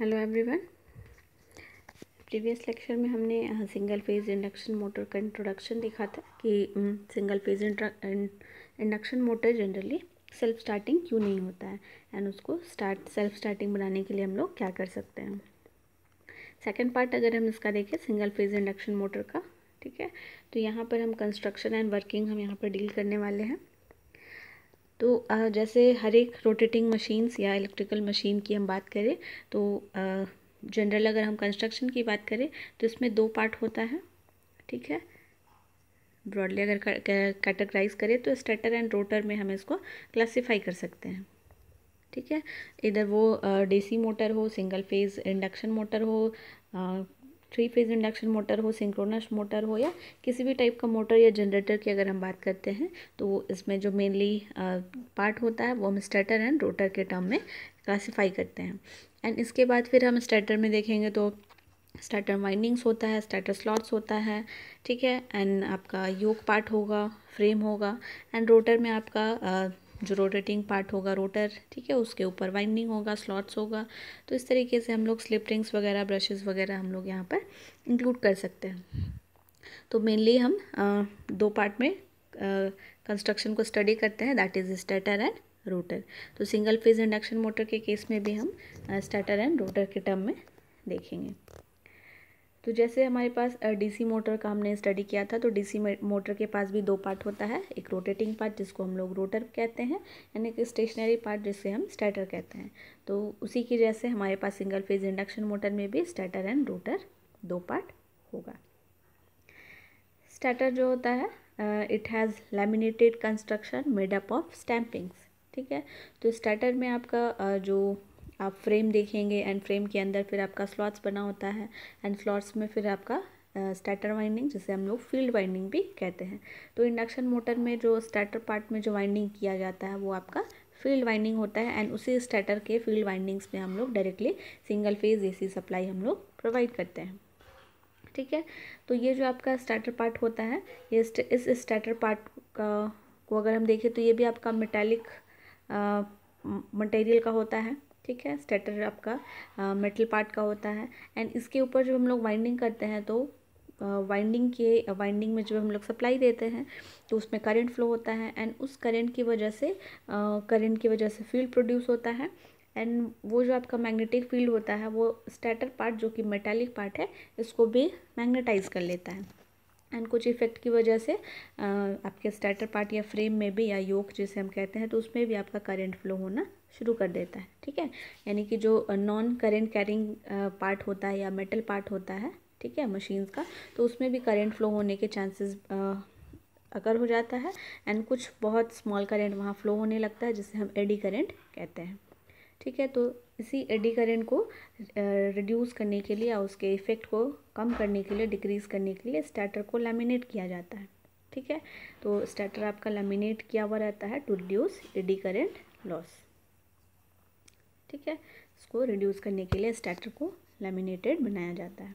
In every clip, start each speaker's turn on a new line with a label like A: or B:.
A: Hello everyone previous lecture में हमने single phase induction motor का इंट्रोडक्शन देखा था कि single phase induction motor generally self starting क्यों नहीं होता है एंड उसको स्टार्ट सेल्फ स्टार्टिंग बनाने के लिए हम लोग क्या कर सकते हैं सेकेंड पार्ट अगर हम इसका देखें सिंगल फेज इंडक्शन मोटर का ठीक है तो यहाँ पर हम कंस्ट्रक्शन एंड वर्किंग हम यहाँ पर डील करने वाले हैं तो जैसे हर एक रोटेटिंग मशीन्स या इलेक्ट्रिकल मशीन की हम बात करें तो जनरल अगर हम कंस्ट्रक्शन की बात करें तो इसमें दो पार्ट होता है ठीक है ब्रॉडली अगर कैटेगराइज करें तो स्टेटर एंड रोटर में हम इसको क्लासीफाई कर सकते हैं ठीक है इधर वो डीसी मोटर हो सिंगल फेज़ इंडक्शन मोटर हो थ्री फेज इंडक्शन मोटर हो सिंक्रोनस मोटर हो या किसी भी टाइप का मोटर या जनरेटर की अगर हम बात करते हैं तो इसमें जो मेनली पार्ट होता है वो हम स्टेटर एंड रोटर के टर्म में क्लासीफाई करते हैं एंड इसके बाद फिर हम स्टेटर में देखेंगे तो स्टार्टर वाइंडिंग्स होता है स्टार्टर स्लॉट्स होता है ठीक है एंड आपका योग पार्ट होगा फ्रेम होगा एंड रोटर में आपका जो रोटेटिंग पार्ट होगा रोटर ठीक है उसके ऊपर वाइंडिंग होगा स्लॉट्स होगा तो इस तरीके से हम लोग स्लिप रिंग्स वगैरह ब्रशेज़ वगैरह हम लोग यहाँ पर इंक्लूड कर सकते हैं तो मेनली हम आ, दो पार्ट में कंस्ट्रक्शन को स्टडी करते हैं that is stator and rotor तो सिंगल फेज इंडक्शन मोटर के केस में भी हम स्टेटर एंड रोटर के टर्म में देखेंगे तो जैसे हमारे पास डीसी मोटर का हमने स्टडी किया था तो डीसी मोटर के पास भी दो पार्ट होता है एक रोटेटिंग पार्ट जिसको हम लोग रोटर कहते हैं यानी एक स्टेशनरी पार्ट जिसे हम स्टैटर कहते हैं तो उसी की जैसे हमारे पास सिंगल फेज इंडक्शन मोटर में भी स्टेटर एंड रोटर दो पार्ट होगा स्टैटर जो होता है it has laminated construction made up of stampings ठीक है तो स्टैटर में आपका uh, जो आप फ्रेम देखेंगे एंड फ्रेम के अंदर फिर आपका स्लॉट्स बना होता है एंड स्लॉट्स में फिर आपका स्टार्टर वाइंडिंग जिसे हम लोग फील्ड वाइंडिंग भी कहते हैं तो इंडक्शन मोटर में जो स्टार्टर पार्ट में जो वाइंडिंग किया जाता है वो आपका फील्ड वाइंडिंग होता है एंड उसी स्टार्टर के फील्ड वाइंडिंग्स में हम लोग directly single phase A supply हम लोग प्रोवाइड करते हैं ठीक है तो ये जो आपका स्टार्टर पार्ट होता है ये इस स्टार्टर पार्ट का को अगर हम देखें तो ये भी आपका मेटेलिक मटेरियल का होता है ठीक है स्टेटर आपका मेटल पार्ट का होता है एंड इसके ऊपर जब हम लोग वाइंडिंग करते हैं तो वाइंडिंग के वाइंडिंग में जब हम लोग सप्लाई देते हैं तो उसमें करंट फ्लो होता है एंड उस करंट की वजह से करंट की वजह से फील्ड प्रोड्यूस होता है एंड वो जो आपका मैग्नेटिक फील्ड होता है वो स्टैटर पार्ट जो कि मेटालिक पार्ट है इसको भी मैग्नेटाइज कर लेता है एंड कुछ इफेक्ट की वजह से आपके स्टैटर पार्ट या फ्रेम में भी या योक जिसे हम कहते हैं तो उसमें भी आपका करंट फ्लो होना शुरू कर देता है ठीक है यानी कि जो नॉन करेंट कैरिंग पार्ट होता है या मेटल पार्ट होता है ठीक है मशीन्स का तो उसमें भी करेंट फ्लो होने के चांसेस अगर हो जाता है एंड कुछ बहुत स्मॉल करेंट वहाँ फ्लो होने लगता है जिसे हम एडी करेंट कहते हैं ठीक है तो इसी एडी करेंट को रिड्यूस करने के लिए और उसके इफ़ेक्ट को कम करने के लिए डिक्रीज़ करने के लिए स्टार्टर को लैमिनेट किया जाता है ठीक है तो स्टार्टर आपका लैमिनेट किया हुआ रहता है to reduce eddy current loss ठीक है इसको रिड्यूस करने के लिए स्टैटर को लेमिनेटेड बनाया जाता है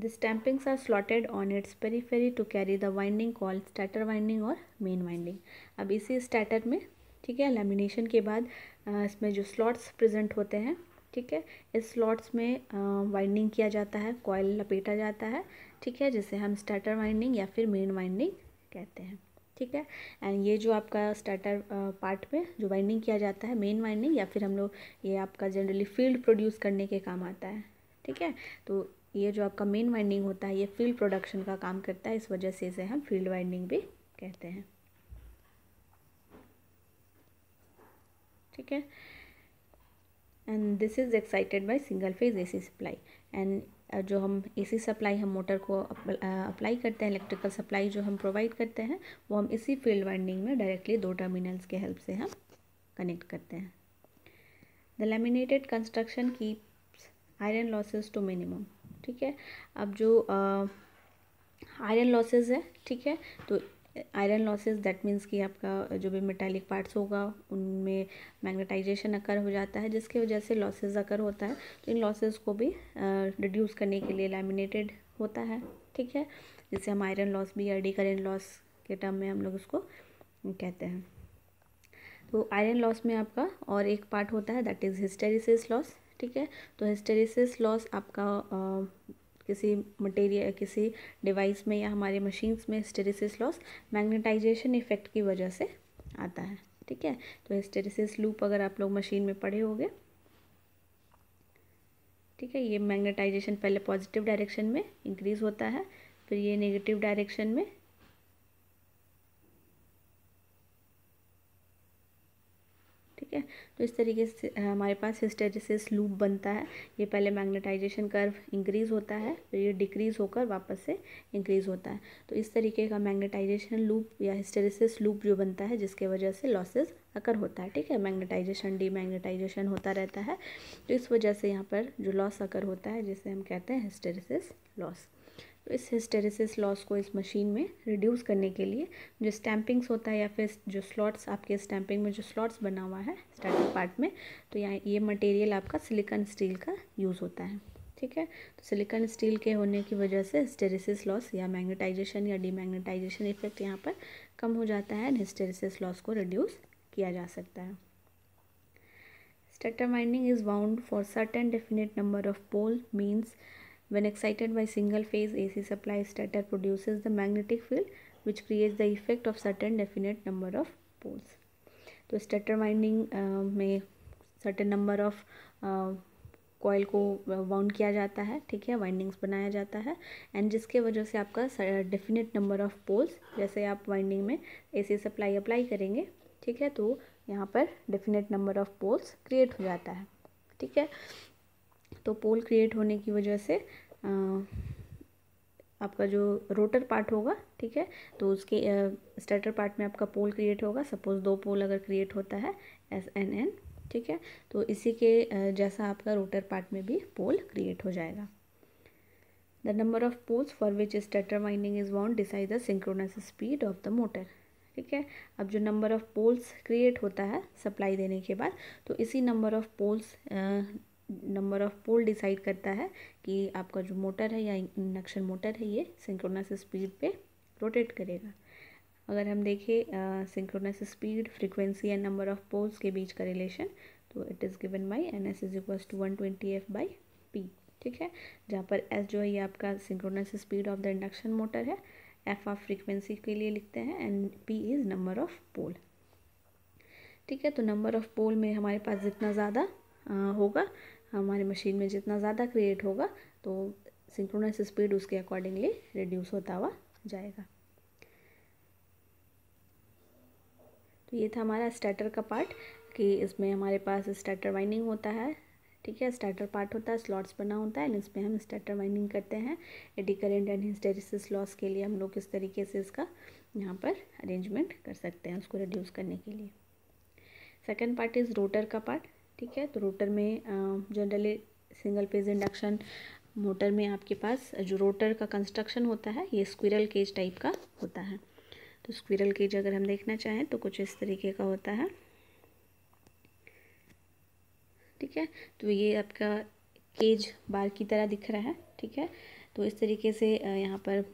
A: the stampings are slotted on its periphery to carry the winding call stator winding और मेन वाइंडिंग अब इसी स्टैटर में ठीक है लेमिनेशन के बाद इसमें जो स्लॉट्स प्रेजेंट होते हैं ठीक है इस स्लॉट्स में वाइंडिंग किया जाता है कॉयल लपेटा जाता है ठीक है जिसे हम स्टैटर वाइंडिंग या फिर मेन वाइंडिंग कहते हैं ठीक है एंड ये जो आपका स्टार्टर पार्ट पे जो वाइंडिंग किया जाता है मेन वाइंडिंग या फिर हम लोग ये आपका जनरली फील्ड प्रोड्यूस करने के काम आता है ठीक है तो ये जो आपका मेन वाइंडिंग होता है ये फील्ड प्रोडक्शन का काम करता है इस वजह से इसे हम फील्ड वाइंडिंग भी कहते हैं ठीक है and this is excited by single phase A C supply and जो हम एसी सप्लाई हम मोटर को अप्लाई करते हैं इलेक्ट्रिकल सप्लाई जो हम प्रोवाइड करते हैं वो हम इसी फील्ड वाइंडिंग में डायरेक्टली दो टर्मिनल्स के हेल्प से हम कनेक्ट करते हैं द लेमिनेटेड कंस्ट्रक्शन की आयरन लॉसेज टू मिनिमम ठीक है अब जो आयरन लॉसेज है ठीक है तो आयरन लॉसेस दैट मीन्स कि आपका जो भी मेटालिक पार्ट्स होगा उनमें मैग्नेटाइजेशन अकर हो जाता है जिसकी वजह से लॉसेस अकर होता है तो इन लॉसेस को भी रिड्यूस करने के लिए लैमिनेटेड होता है ठीक है जिससे हम आयरन लॉस भी या डी करेंट लॉस के टर्म में हम लोग उसको कहते हैं तो आयरन लॉस में आपका और एक पार्ट होता है दैट इज़ हिस्टेरिस लॉस ठीक है तो हिस्टेरिस लॉस आपका किसी मटेरियल किसी डिवाइस में या हमारे मशीन्स में स्टेरिसिस लॉस मैग्नेटाइजेशन इफेक्ट की वजह से आता है ठीक है तो स्टेरिसिस लूप अगर आप लोग मशीन में पड़े होंगे ठीक है ये मैग्नेटाइजेशन पहले पॉजिटिव डायरेक्शन में इंक्रीज़ होता है फिर ये नेगेटिव डायरेक्शन में ठीक है तो इस तरीके से हमारे पास हिस्टेरिसिस लूप बनता है ये पहले मैग्नेटाइजेशन कर्व इंक्रीज़ होता है फिर ये डिक्रीज़ होकर वापस से इंक्रीज़ होता है तो इस तरीके का मैग्नेटाइजेशन लूप या हिस्टेरिसिस लूप जो बनता है जिसके वजह से लॉसेज अकर होता है ठीक है मैग्नेटाइजेशन डीमैग्नेटाइजेशन होता रहता है तो इस वजह से यहाँ पर जो लॉस अकर होता है जिसे हम कहते हैं हिस्टेरिसिस लॉस इस हिस्टेरिस लॉस को इस मशीन में रिड्यूस करने के लिए जो स्टैम्पिंग्स होता है या फिर जो स्लॉट्स आपके स्टैम्पिंग में जो स्लॉट्स बना हुआ है स्टार्टिंग पार्ट में तो यहाँ ये मटेरियल आपका सिलिकॉन स्टील का यूज़ होता है ठीक है तो सिलिकॉन स्टील के होने की वजह से हिस्टेरिस लॉस या मैग्नेटाइजेशन या डीमैग्नेटाइजेशन इफेक्ट यहाँ पर कम हो जाता है हिस्टेरिस लॉस को रिड्यूस किया जा सकता है stator mining is bound for certain definite number of pole means When excited by single phase AC supply stator produces the magnetic field which creates the effect of certain definite number of poles. तो stator winding में certain number of coil को wound किया जाता है ठीक है windings बनाया जाता है एंड जिसके वजह से आपका डेफिनेट नंबर ऑफ पोल्स जैसे आप वाइंडिंग में एसी सप्लाई अप्लाई करेंगे ठीक है तो यहाँ पर definite number of poles create हो जाता है ठीक है तो पोल क्रिएट होने की वजह से आ, आपका जो रोटर पार्ट होगा ठीक है तो उसके स्टेटर पार्ट में आपका पोल क्रिएट होगा सपोज दो पोल अगर क्रिएट होता है एस एन एन ठीक है तो इसी के जैसा आपका रोटर पार्ट में भी पोल क्रिएट हो जाएगा the number of poles for which stator winding is wound decide the synchronous speed of the motor ठीक है अब जो नंबर ऑफ पोल्स क्रिएट होता है सप्लाई देने के बाद तो इसी number of poles number of pole decide करता है कि आपका जो मोटर है या इंडक्शन मोटर है ये सिंक्रोनस स्पीड पे रोटेट करेगा अगर हम देखें synchronous speed frequency and number of poles के बीच का रिलेशन तो it is given by N S is equals to one twenty F by P ठीक है जहाँ पर एस जो है ये आपका synchronous speed of the induction motor है एफ आप फ्रीक्वेंसी के लिए लिखते हैं and P is number of pole ठीक है तो नंबर ऑफ पोल में हमारे पास जितना ज़्यादा होगा हमारे मशीन में जितना ज़्यादा क्रिएट होगा तो सिंक्रोनस स्पीड उसके अकॉर्डिंगली रिड्यूस होता हुआ जाएगा तो ये था हमारा स्टार्टर का पार्ट कि इसमें हमारे पास स्टार्टर वाइनिंग होता है ठीक है स्टार्टर पार्ट होता है स्लॉट्स बना होता है एंड इसमें हम स्टार्टर वाइनिंग करते हैं eddy current and hysteresis loss के लिए हम लोग किस तरीके से इसका यहाँ पर अरेंजमेंट कर सकते हैं उसको रिड्यूस करने के लिए सेकेंड पार्ट इज़ रोटर का पार्ट ठीक है तो रोटर में generally single phase induction motor में आपके पास जो रोटर का कंस्ट्रक्शन होता है ये स्क्विरल केज टाइप का होता है तो स्क्विरल केज अगर हम देखना चाहें तो कुछ इस तरीके का होता है ठीक है तो ये आपका केज बार की तरह दिख रहा है ठीक है तो इस तरीके से यहाँ पर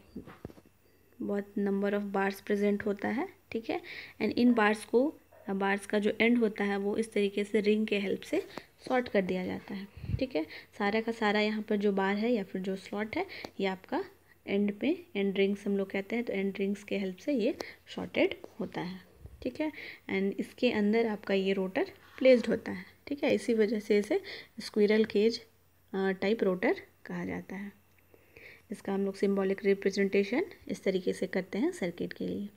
A: बहुत नंबर ऑफ़ बार्स प्रेजेंट होता है ठीक है एंड इन बार्स को बार्स का जो एंड होता है वो इस तरीके से रिंग के हेल्प से शॉर्ट कर दिया जाता है ठीक है सारा का सारा यहाँ पर जो बार है या फिर जो स्लॉट है ये आपका एंड पे एंड रिंग्स हम लोग कहते हैं तो एंड रिंग्स के हेल्प से ये शॉर्टेड होता है ठीक है एंड इसके अंदर आपका ये रोटर प्लेस्ड होता है ठीक है इसी वजह से इसे स्क्विरल केज टाइप रोटर कहा जाता है इसका हम लोग सिम्बॉलिक रिप्रेजेंटेशन इस तरीके से करते हैं सर्किट के लिए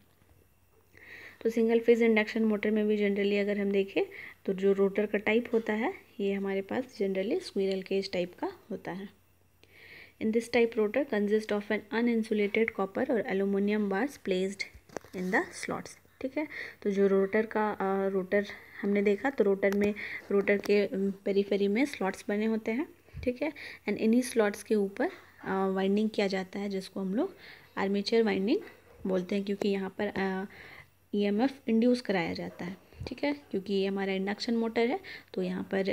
A: तो सिंगल फेज इंडक्शन मोटर में भी जनरली अगर हम देखें तो जो रोटर का टाइप होता है ये हमारे पास जनरली स्क्वीरल केज टाइप का होता है in this type rotor consist of an uninsulated copper और aluminium bars placed in the slots ठीक है तो जो रोटर का आ, रोटर हमने देखा तो रोटर में रोटर के पेरीफेरी में स्लॉट्स बने होते हैं ठीक है एंड इन्हीं स्लॉट्स के ऊपर वाइंडिंग किया जाता है जिसको हम लोग आर्मेचर वाइंडिंग बोलते हैं क्योंकि यहाँ पर ईएमएफ e इंड्यूस कराया जाता है ठीक है क्योंकि ये हमारा इंडक्शन मोटर है तो यहाँ पर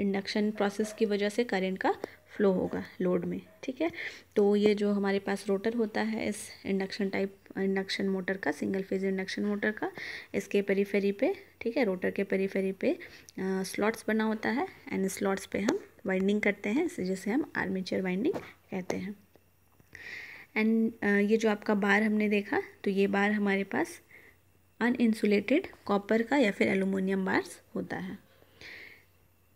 A: इंडक्शन प्रोसेस की वजह से करंट का फ्लो होगा लोड में ठीक है तो ये जो हमारे पास रोटर होता है इस इंडक्शन टाइप इंडक्शन मोटर का सिंगल फेज इंडक्शन मोटर का इसके पेरीफेरी पे ठीक है रोटर के पेरीफेरी पे स्लॉट्स बना होता है एंड स्लॉट्स पे हम वाइंडिंग करते हैं जिसे हम आर्मेचर वाइंडिंग कहते हैं एंड uh, ये जो आपका बार हमने देखा तो ये बार हमारे पास अनइंसुलेटेड कॉपर का या फिर एलुमिनियम बार्स होता है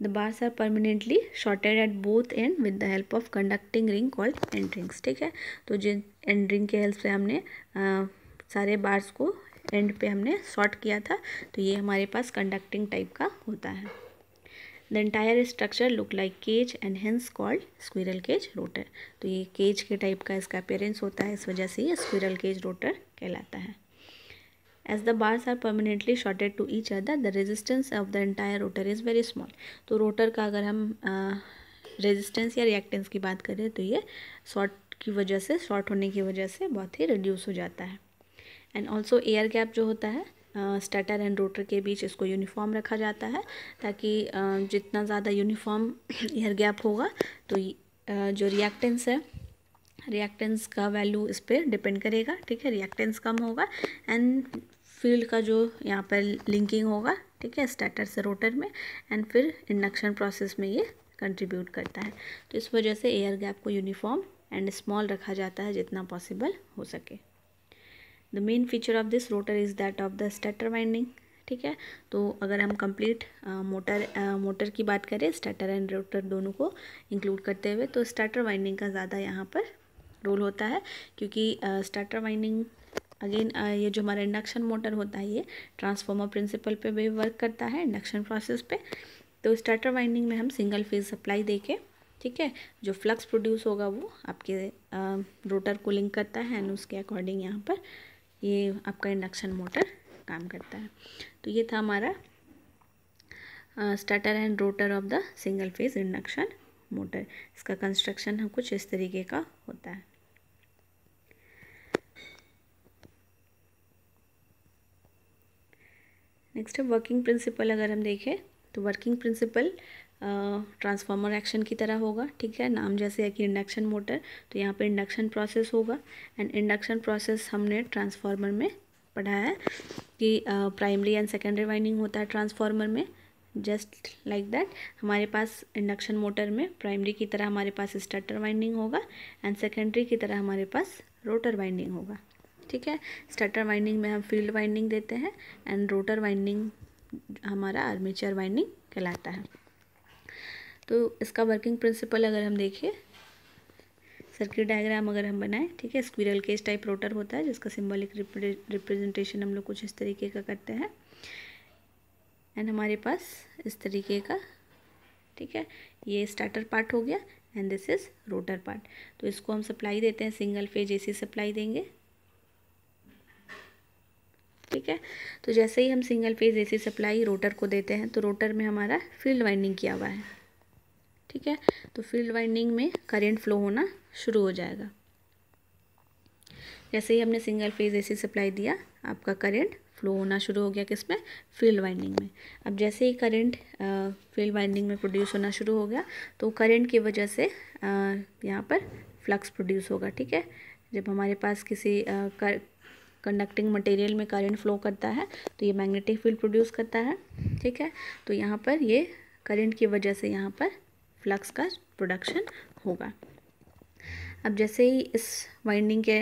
A: the bars are permanently shorted at both end with the help of conducting ring called end rings ठीक है तो जिन एंड्रिंग के हेल्प से हमने आ, uh, सारे बार्स को एंड पे हमने शॉर्ट किया था तो ये हमारे पास कंडक्टिंग टाइप का होता है the entire structure look like cage and hence called squirrel cage rotor तो ये केज के टाइप का इसका अपेयरेंस होता है इस वजह से ये स्क्विरल केज रोटर कहलाता है as the bars are permanently shorted to each other the resistance of the entire rotor is very small तो रोटर का अगर हम रेजिस्टेंस या रिएक्टेंस की बात करें तो ये शॉर्ट की वजह से शॉर्ट होने की वजह से बहुत ही रिड्यूस हो जाता है एंड ऑल्सो एयर गैप जो होता है स्टेटर एंड रोटर के बीच इसको यूनिफॉर्म रखा जाता है ताकि जितना ज़्यादा यूनिफॉर्म एयर गैप होगा तो जो रिएक्टेंस है रिएक्टेंस का वैल्यू इस पर डिपेंड करेगा ठीक है रिएक्टेंस कम होगा एंड फील्ड का जो यहाँ पर लिंकिंग होगा ठीक है स्टेटर से रोटर में एंड फिर इंडक्शन प्रोसेस में ये कंट्रीब्यूट करता है तो इस वजह से एयर गैप को यूनिफॉर्म एंड स्मॉल रखा जाता है जितना पॉसिबल हो सके the main feature of this rotor is that of the stator winding ठीक है तो अगर हम कंप्लीट मोटर मोटर की बात करें स्टेटर एंड रोटर दोनों को इंक्लूड करते हुए तो स्टेटर वाइंडिंग का ज़्यादा यहाँ पर रोल होता है क्योंकि uh, वाइंडिंग अगेन uh, ये जो हमारा इंडक्शन मोटर होता है ये ट्रांसफॉर्मर प्रिंसिपल पे भी वर्क करता है इंडक्शन प्रोसेस पे तो स्टार्टर वाइंडिंग में हम सिंगल फेज सप्लाई देके ठीक है जो फ्लक्स प्रोड्यूस होगा वो आपके रोटर uh, रोटर को लिंक करता है एंड उसके अकॉर्डिंग यहाँ पर ये आपका इंडक्शन मोटर काम करता है तो ये था हमारा starter and rotor of the single phase induction motor इसका कंस्ट्रक्शन हम कुछ इस तरीके का होता है नेक्स्ट है वर्किंग प्रिंसिपल अगर हम देखें तो वर्किंग प्रिंसिपल ट्रांसफार्मर एक्शन की तरह होगा ठीक है नाम जैसे है कि इंडक्शन मोटर तो यहाँ पर इंडक्शन प्रोसेस होगा एंड इंडक्शन प्रोसेस हमने ट्रांसफार्मर में पढ़ा है कि प्राइमरी एंड सेकेंडरी वाइंडिंग होता है ट्रांसफार्मर में जस्ट लाइक दैट हमारे पास इंडक्शन मोटर में प्राइमरी की तरह हमारे पास स्टार्टर वाइंडिंग होगा एंड सेकेंडरी की तरह हमारे पास रोटर वाइंडिंग होगा ठीक है स्टार्टर वाइंडिंग में हम फील्ड वाइंडिंग देते हैं एंड रोटर वाइंडिंग हमारा आर्मेचर वाइंडिंग कहलाता है तो इसका वर्किंग प्रिंसिपल अगर हम देखें सर्किट डायग्राम अगर हम बनाएं ठीक है स्क्वीरल केस टाइप रोटर होता है जिसका सिंबॉलिक रिप्रेजेंटेशन हम लोग कुछ इस तरीके का करते हैं एंड हमारे पास इस तरीके का ठीक है ये स्टार्टर पार्ट हो गया and this is rotor part तो इसको हम सप्लाई देते हैं सिंगल फेज सी सप्लाई देंगे ठीक है तो जैसे ही हम single phase C supply rotor को देते हैं तो रोटर में हमारा फील्ड वाइंडिंग किया हुआ है ठीक है तो फील्ड वाइंडिंग में करेंट फ्लो होना शुरू हो जाएगा जैसे ही हमने सिंगल फेज एसी सप्लाई दिया आपका करंट फ्लो होना शुरू हो गया किसमें फील्ड वाइंडिंग में अब जैसे ही करंट फील्ड वाइंडिंग में प्रोड्यूस होना शुरू हो गया तो करंट की वजह से यहाँ पर फ्लक्स प्रोड्यूस होगा ठीक है जब हमारे पास किसी कंडक्टिंग मटेरियल में करंट फ्लो करता है तो ये मैग्नेटिक फील्ड प्रोड्यूस करता है ठीक है तो यहाँ पर ये करंट की वजह से यहाँ पर फ्लक्स का प्रोडक्शन होगा अब जैसे ही इस वाइंडिंग के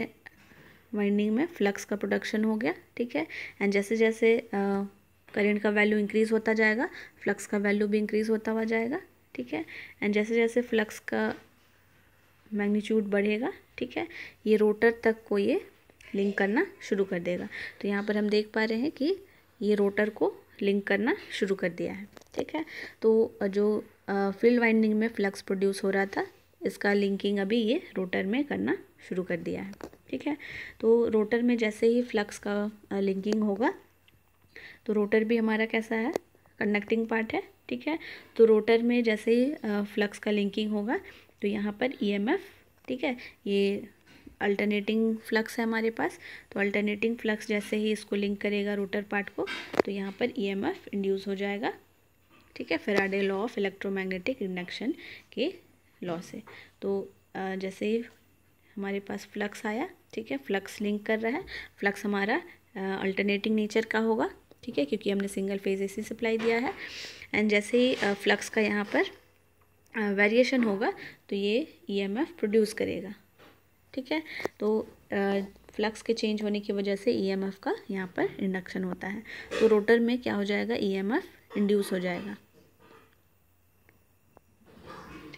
A: वाइंडिंग में फ्लक्स का प्रोडक्शन हो गया ठीक है एंड जैसे जैसे करंट का वैल्यू इंक्रीज़ होता जाएगा फ्लक्स का वैल्यू भी इंक्रीज़ होता हुआ जाएगा ठीक है एंड जैसे जैसे फ्लक्स का मैग्नीट्यूड बढ़ेगा ठीक है ये रोटर तक को ये लिंक करना शुरू कर देगा तो यहाँ पर हम देख पा रहे हैं कि ये रोटर को लिंक करना शुरू कर दिया है ठीक है तो जो फील्ड वाइंडिंग में फ्लक्स प्रोड्यूस हो रहा था इसका लिंकिंग अभी ये रोटर में करना शुरू कर दिया है ठीक है तो रोटर में जैसे ही फ्लक्स का लिंकिंग होगा तो रोटर भी हमारा कैसा है कनेक्टिंग पार्ट है ठीक है तो रोटर में जैसे ही फ्लक्स का लिंकिंग होगा तो यहाँ पर ईएमएफ e ठीक है ये अल्टरनेटिंग फ्लक्स है हमारे पास तो अल्टरनेटिंग फ्लक्स जैसे ही इसको लिंक करेगा रोटर पार्ट को तो यहाँ पर ईएमएफ e इंड्यूस हो जाएगा ठीक है Faraday law of electromagnetic induction के लॉ से तो जैसे हमारे पास फ्लक्स आया ठीक है फ्लक्स लिंक कर रहा है फ्लक्स हमारा अल्टरनेटिंग नेचर का होगा ठीक है क्योंकि हमने सिंगल फेज एसी सप्लाई दिया है एंड जैसे ही फ्लक्स का यहाँ पर वेरिएशन होगा तो ये ईएमएफ प्रोड्यूस करेगा ठीक है तो फ्लक्स के चेंज होने की वजह से ईएमएफ का यहाँ पर इंडक्शन होता है तो रोटर में क्या हो जाएगा ईएमएफ इंड्यूस हो जाएगा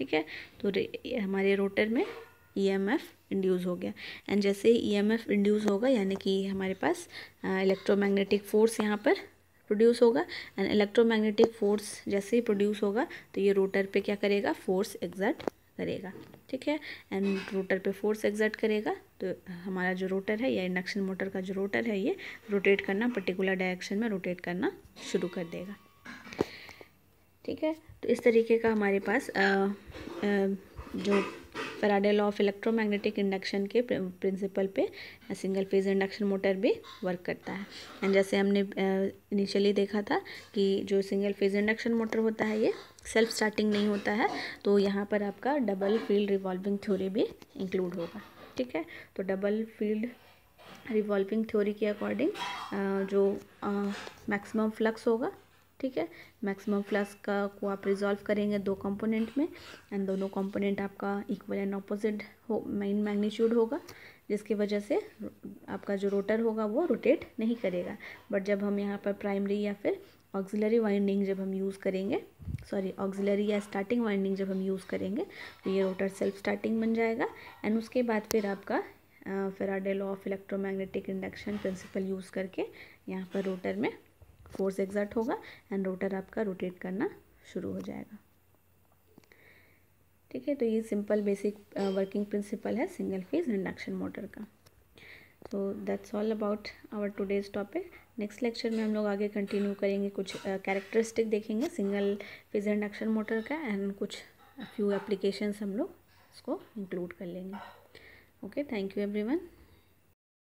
A: ठीक है तो हमारे रोटर में ई एम एफ इंड्यूज़ हो गया एंड जैसे ही ई एम एफ इंड्यूज़ होगा यानी कि हमारे पास इलेक्ट्रोमैग्नेटिक फोर्स यहाँ पर प्रोड्यूस होगा एंड इलेक्ट्रोमैग्नेटिक फोर्स जैसे ही प्रोड्यूस होगा तो ये रोटर पे क्या करेगा फोर्स एग्जर्ट करेगा ठीक है एंड रोटर पे फोर्स एग्जर्ट करेगा तो हमारा जो रोटर है या इंडक्शन मोटर का जो रोटर है ये रोटेट करना पर्टिकुलर डायरेक्शन में रोटेट करना शुरू कर देगा ठीक है तो इस तरीके का हमारे पास आ, आ, जो Faraday law of electromagnetic induction के प्रिंसिपल पे सिंगल फेज इंडक्शन मोटर भी वर्क करता है एंड जैसे हमने इनिशियली देखा था कि जो सिंगल फेज इंडक्शन मोटर होता है ये सेल्फ स्टार्टिंग नहीं होता है तो यहाँ पर आपका डबल फील्ड रिवॉल्विंग थ्योरी भी इंक्लूड होगा ठीक है तो डबल फील्ड रिवॉल्विंग थ्योरी के अकॉर्डिंग जो मैक्सिमम फ्लक्स होगा ठीक है मैक्सिमम फ्लक्स का को आप रिजॉल्व करेंगे दो कंपोनेंट में एंड दोनों कंपोनेंट आपका इक्वल एंड ऑपोजिट हो मेन मैग्नीट्यूड होगा जिसकी वजह से आपका जो रोटर होगा वो रोटेट नहीं करेगा बट जब हम यहाँ पर प्राइमरी या फिर ऑक्सिलरी वाइंडिंग जब हम यूज़ करेंगे सॉरी ऑक्सिलरी या स्टार्टिंग वाइंडिंग जब हम यूज़ करेंगे तो ये रोटर सेल्फ स्टार्टिंग बन जाएगा एंड उसके बाद फिर आपका Faraday law of electromagnetic induction principle use करके यहाँ पर रोटर में फोर्स एग्जर्ट होगा एंड रोटर आपका रोटेट करना शुरू हो जाएगा ठीक है तो ये सिंपल बेसिक वर्किंग प्रिंसिपल है सिंगल फेज इंडक्शन मोटर का तो that's all about our today's topic next lecture में हम लोग आगे कंटिन्यू करेंगे कुछ कैरेक्टरिस्टिक uh, देखेंगे सिंगल फेज इंडक्शन मोटर का एंड कुछ फ्यू एप्लीकेशंस हम लोग इसको इंक्लूड कर लेंगे ओके थैंक यू एवरीवन